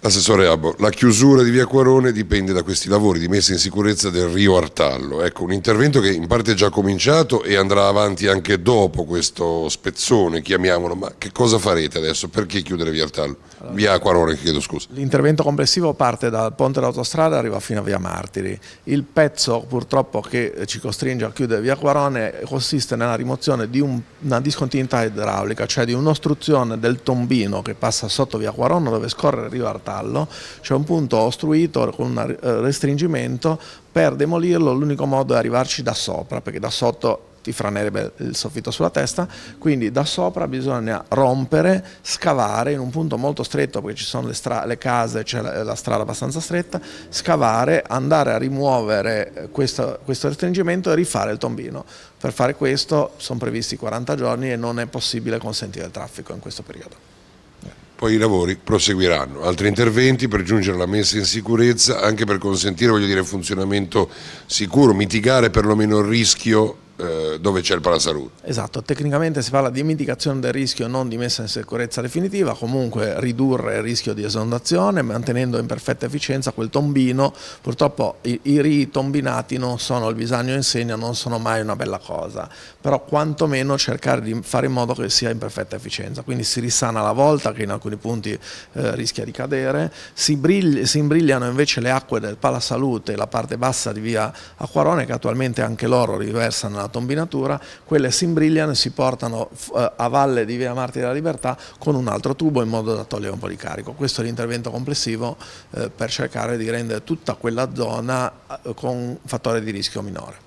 Assessore Abbo, la chiusura di via Quarone dipende da questi lavori di messa in sicurezza del Rio Artallo, ecco, un intervento che in parte è già cominciato e andrà avanti anche dopo questo spezzone, chiamiamolo, ma che cosa farete adesso? Perché chiudere via Artallo? Allora, via Quarone, chiedo scusa. L'intervento complessivo parte dal ponte d'autostrada e arriva fino a via Martiri. Il pezzo purtroppo che ci costringe a chiudere via Quarone consiste nella rimozione di un, una discontinuità idraulica, cioè di un'ostruzione del tombino che passa sotto via Quarone dove scorre il Rio Artallo catallo, c'è un punto ostruito con un restringimento, per demolirlo l'unico modo è arrivarci da sopra, perché da sotto ti franerebbe il soffitto sulla testa, quindi da sopra bisogna rompere, scavare in un punto molto stretto perché ci sono le, le case, c'è la, la, strada abbastanza stretta, scavare, andare a rimuovere eh, questo, questo restringimento e rifare il tombino. Per fare questo sono previsti 40 giorni e non è possibile consentire il traffico in questo periodo. Poi i lavori proseguiranno. Altri interventi per giungere alla messa in sicurezza, anche per consentire dire, un funzionamento sicuro, mitigare perlomeno il rischio eh, dove c'è il parasalute. Esatto, tecnicamente si parla di mitigazione del rischio non di messa in sicurezza definitiva, comunque ridurre il rischio di esondazione mantenendo in perfetta efficienza quel tombino, purtroppo i, i ritombinati non sono il bisagno in segno, non sono mai una bella cosa, però quantomeno cercare di fare in modo che sia in perfetta efficienza, quindi si risana la volta che in alcuni punti eh, rischia di cadere, si, brigli, si imbrigliano invece le acque del Palasalute, la parte bassa di via Acquarone che attualmente anche loro riversano nella campionato quelle si imbrigliano e si portano eh, a valle di Via Marti della Libertà con un altro tubo in modo da togliere un po' di carico. Questo è l'intervento complessivo eh, per cercare di rendere tutta quella zona eh, con un fattore di rischio minore.